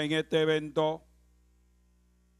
en este evento.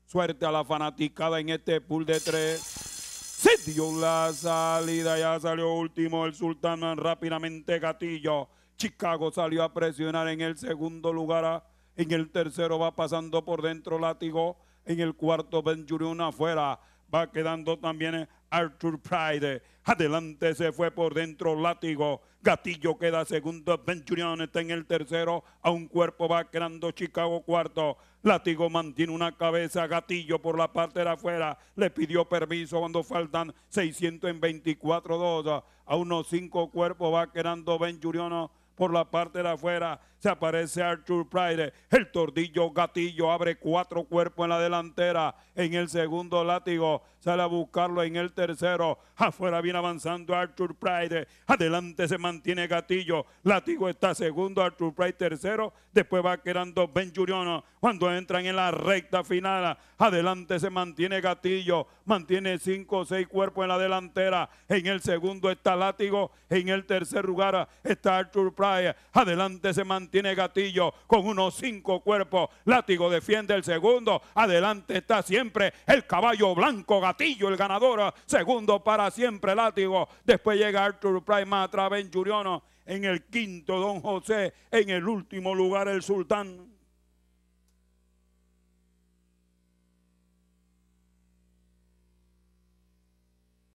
Suerte a la fanaticada en este pool de tres. Se dio la salida, ya salió último el Sultán rápidamente Gatillo. Chicago salió a presionar en el segundo lugar. Ah, en el tercero va pasando por dentro Látigo. En el cuarto Benjurión afuera va quedando también Arthur Pride. Adelante se fue por dentro látigo. Gatillo queda segundo. Venturión está en el tercero. A un cuerpo va quedando Chicago cuarto. Látigo mantiene una cabeza. Gatillo por la parte de afuera. Le pidió permiso cuando faltan 624 dos. A unos cinco cuerpos va quedando Venturión por la parte de afuera se aparece Arthur Pride, el tordillo gatillo abre cuatro cuerpos en la delantera, en el segundo látigo sale a buscarlo en el tercero, afuera viene avanzando Arthur Pride, adelante se mantiene gatillo, látigo está segundo, Arthur Pride tercero, después va quedando Ben Juriono. cuando entran en la recta final, adelante se mantiene gatillo, mantiene cinco o seis cuerpos en la delantera, en el segundo está látigo, en el tercer lugar está Arthur Pride, Adelante se mantiene Gatillo con unos cinco cuerpos. Látigo defiende el segundo. Adelante está siempre el caballo blanco Gatillo, el ganador. Segundo para siempre Látigo. Después llega Arthur Prime en En el quinto Don José. En el último lugar el Sultán.